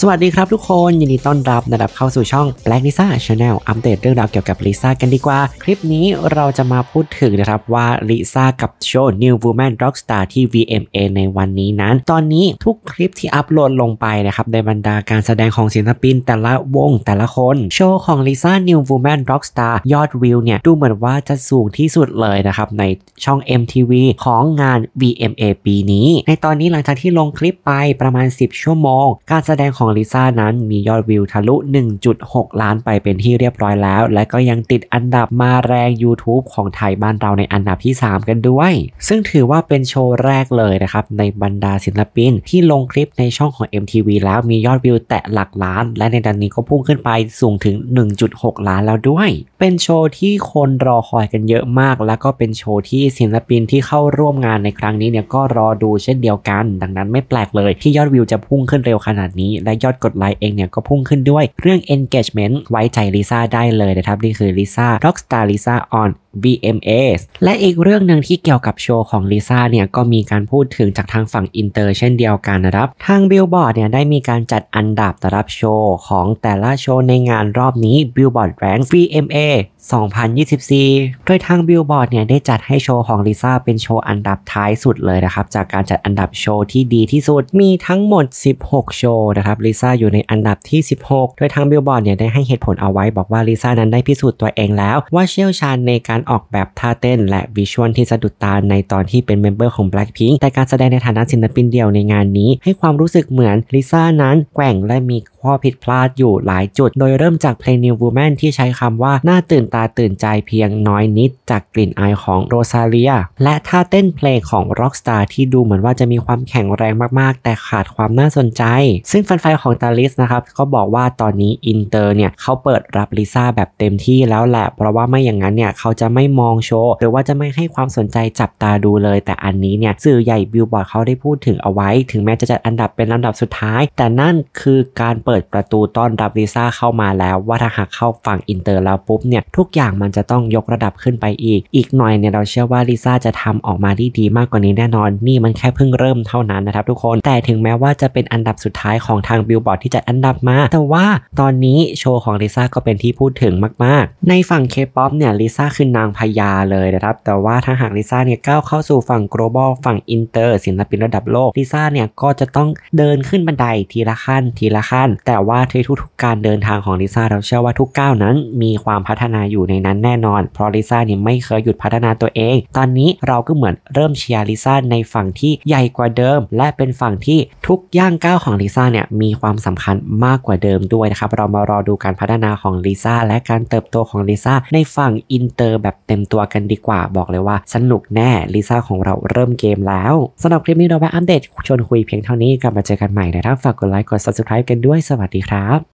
สวัสดีครับทุกคนยินดีต้อนรับนะครับเข้าสู่ช่อง Black Lisa Channel อัปเดตเรื่องราวเกี่ยวกับลิซ่ากันดีกว่าคลิปนี้เราจะมาพูดถึงนะครับว่าลิซ่ากับโชว์ New Woman Rockstar ที่ VMA ในวันนี้นั้น ตอนนี้ทุกคลิปที่อัปโหลดลงไปนะครับในบรรดาการแสดงของศิลปินแต่ละวงแต่ละคน โชว์ของลิซ่า New Woman Rockstar ยอดวิวเนี่ย ดูเหมือนว่าจะสูงที่สุดเลยนะครับในช่อง MTV ของงาน VMA ปีนี้ในตอนนี้หลังจากที่ลงคลิปไปประมาณ 10 ชั่วโมง การแสดงของของลิซ่านั้นมียอดวิวทะลุ 1.6 ล้านไปเป็นที่เรียบร้อยแล้ว และก็ยังติดอันดับมาแรง YouTube ของไทยบ้านเราในอันดับที่ 3 กันด้วย ซึ่งถือว่าเป็นโชว์แรกเลยนะครับในบรรดาศิลปินที่ลงคลิปในช่องของ MTV แล้วมียอดวิวแตะหลักล้าน และในตอนนี้ก็พุ่งขึ้นไปสูงถึง 1.6 ล้านแล้วด้วย เป็นโชว์ที่คนรอคอยกันเยอะมาก และก็เป็นโชว์ที่ศิลปินที่เข้าร่วมงานในครั้งนี้เนี่ยก็รอดูเช่นเดียวกัน ดังนั้นไม่แปลกเลยที่ยอดวิวจะพุ่งขึ้นเร็วขนาดนี้และยอดกดไลค์เองเนี่ยก็พุ่งขึ้นด้วย เรื่อง engagement ไว้ใจลิซ่าได้เลยนะครับ นี่คือลิซ่า rockstar lisa on BMS และอีกเรื่องหนึ่งที่เกี่ยวกับโชว์ของลิซ่าเนี่ยก็มีการพูดถึงจากทางฝั่ง อินเตอร์เช่นเดียวกันนะครับ ทางบิลบอร์ดเนี่ยได้มีการจัดอันดับตรับโชว์ ของแต่ละโชว์ในงานรอบนี้ Billboard Rank VMA 2024 โดยทางบิลบอร์ดเนี่ยได้จัดให้โชว์ของลิซ่าเป็นโชว์อันดับท้ายสุดเลยนะครับจากการจัดอันดับโชว์ที่ดีที่สุดมีทั้งหมด 16 โชว์นะครับลิซ่าอยู่ในอันดับที่16โดยทางบิลบอร์ดเนี่ยได้ให้เหตุผลเอาไว้บอกว่าลิซ่านั้นได้พิสูจน์ตัวเองแล้ว ว่าเชี่ยวชาญในการออกแบบท่าเต้นและวิชวลที่สะดุดตาในตอนที่เป็นเมมเบอร์ของ Blackpink แต่การแสดงในฐานะศิลปินเดี่ยวในงานนี้ให้ความรู้สึกเหมือนลิซ่านั้นแกว่งและมีข้อผิดพลาดอยู่หลายจุด โดยเริ่มจากเพลง New Woman ที่ใช้คำว่า น่าตื่นตาตื่นใจเพียงน้อยนิดจากกลิ่นอายของโรซาเลียและท่าเต้นเพลงของ Rockstar ที่ดูเหมือนว่าจะมีความแข็งแรงมาก ๆ แต่ขาดความน่าสนใจ ซึ่งแฟนๆของตาลิสนะครับก็บอกว่าตอนนี้อินเตอร์เนี่ยเขาเปิดรับลิซ่าแบบเต็มที่แล้วแหละ เพราะว่าไม่อย่างนั้นเนี่ยเขาจะไม่มองโชว์ หรือว่าจะไม่ให้ความสนใจจับตาดูเลย แต่อันนี้เนี่ยสื่อใหญ่บิลบอร์ดเขาได้พูดถึงเอาไว้ ถึงแม้จะจัดอันดับเป็นลำดับสุดท้าย แต่นั่นคือการเปิดปิดประตูต้อนรับวีซ่าเข้ามาแล้วว่าถ้าหากเข้าฝั่งอินเตอร์แล้วปุ๊บเนี่ยทุกอย่างมันจะต้องยกระดับขึ้นไปอีก อีกหน่อยเนี่ยเราเชื่อว่าลิซ่าจะทำออกมาได้ดีมากกว่านี้แน่นอน นี่มันแค่เพิ่งเริ่มเท่านั้นนะครับทุกคนแต่ถึงแม้ว่าจะเป็นอันดับสุดท้ายของทางบิลบอร์ดที่จัดอันดับมา แต่ว่าตอนนี้โชว์ของลิซ่าก็เป็นที่พูดถึงมากๆ ในฝั่งเคป๊อปเนี่ยลิซ่าคือนางพญาเลยนะครับแต่ว่าถ้าหากลิซ่าเนี่ยก้าวเข้าสู่ฝั่ง global ฝั่งอินเตอร์ศิลปินระดับโลกลิซ่าเนี่ยก็จะต้องเดินขึ้นบันไดทีละขั้นทีละขั้นแต่ว่าทุกๆการเดินทางของลิซ่าเราเชื่อว่าทุกก้าวนั้นมีความพัฒนาอยู่ในนั้นแน่นอนเพราะลิซ่าเนี่ยไม่เคยหยุดพัฒนาตัวเอง ตอนนี้เราก็เหมือนเริ่มเชียร์ลิซ่าในฝั่งที่ใหญ่กว่าเดิม และเป็นฝั่งที่ทุกย่างก้าวของลิซ่าเนี่ยมีความสำคัญมากกว่าเดิมด้วยนะครับเรามารอดูการพัฒนาของลิซ่าและการเติบโตของลิซ่าในฝั่งอินเตอร์แบบเต็มตัวกันดีกว่าบอกเลยว่าสนุกแน่ลิซ่าของเราเริ่มเกมแล้วสำหรับคลิปนี้เราไปอัปเดตชวนคุยเพียงเท่านี้กลับมาเจอกันใหม่นะครับฝากกดไลค์กด subscribe กันด้วยสวัสดีครับ